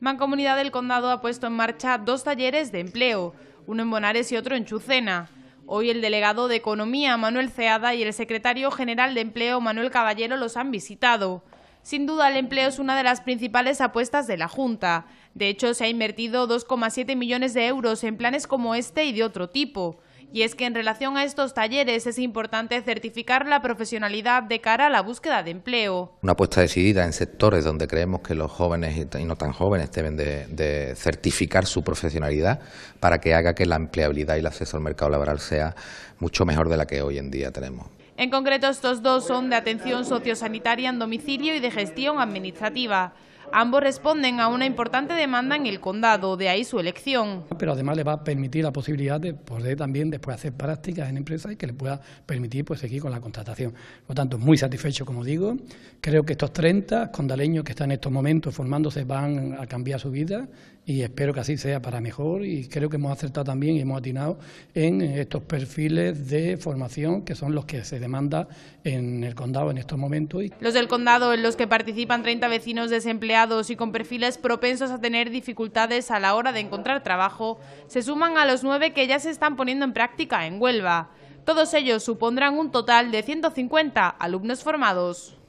Mancomunidad del Condado ha puesto en marcha dos talleres de empleo, uno en Bonares y otro en Chucena. Hoy el delegado de Economía, Manuel Ceada, y el secretario general de Empleo, Manuel Caballero, los han visitado. Sin duda, el empleo es una de las principales apuestas de la Junta. De hecho, se ha invertido 2,7 millones de euros en planes como este y de otro tipo. Y es que en relación a estos talleres es importante certificar la profesionalidad de cara a la búsqueda de empleo. Una apuesta decidida en sectores donde creemos que los jóvenes y no tan jóvenes deben de, certificar su profesionalidad para que haga que la empleabilidad y el acceso al mercado laboral sea mucho mejor de la que hoy en día tenemos. En concreto, estos dos son de atención sociosanitaria en domicilio y de gestión administrativa. Ambos responden a una importante demanda en el condado, de ahí su elección. Pero además le va a permitir la posibilidad de poder también después hacer prácticas en empresas y que le pueda permitir pues, seguir con la contratación. Por lo tanto, muy satisfecho, como digo. Creo que estos 30 condaleños que están en estos momentos formándose van a cambiar su vida y espero que así sea para mejor y creo que hemos acertado también y hemos atinado en estos perfiles de formación que son los que se demandan en el condado en estos momentos. Los del condado, en los que participan 30 vecinos desempleados y con perfiles propensos a tener dificultades a la hora de encontrar trabajo, se suman a los nueve que ya se están poniendo en práctica en Huelva. Todos ellos supondrán un total de 150 alumnos formados.